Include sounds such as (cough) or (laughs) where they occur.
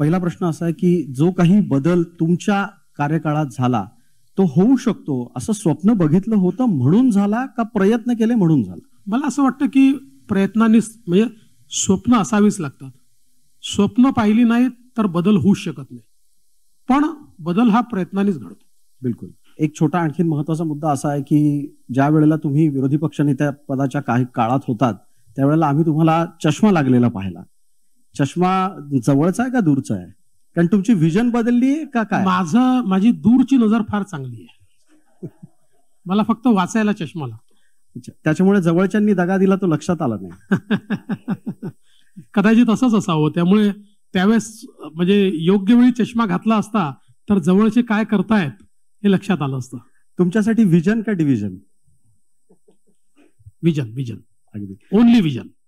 पहिला प्रश्न असा आहे की जो काही बदल तुमच्या कार्यकाळात झाला तो होऊ शकतो असं स्वप्न बघितलं होतं म्हणून झाला का प्रयत्न केले म्हणून झाला मला असं वाटतं की प्रयत्नानेच म्हणजे स्वप्न असावीच लागतात स्वप्न पाहिली नाही तर बदल होऊ शकत नाही पण बदल हा प्रयत्नानेच घडतो बिलकुल एक छोटा आणखी महत्वाचा मुद्दा असा आहे की ज्या वेळेला तुम्ही विरोधी पक्षनेत्या पदाच्या काही काळात होतात त्यावेळेला आम्ही तुम्हाला चष्मा लागलेला पाहिला चष्मा जवळचा आहे का दूरचा आहे कारण तुमची व्हिजन बदलली आहे का काय माझं माझी दूरची नजर फार चांगली आहे मला फक्त वाचायला चष्मा त्याच्यामुळे जवळच्यांनी दगा दिला तो लक्षात आला नाही (laughs) कदाचित असंच असावं त्यामुळे त्यावेळेस म्हणजे योग्य वेळी चष्मा घातला असता तर जवळचे काय करतायत हे लक्षात आलं असतं तुमच्यासाठी व्हिजन का डिव्हिजन विजन विजन अगदी ओनली विजन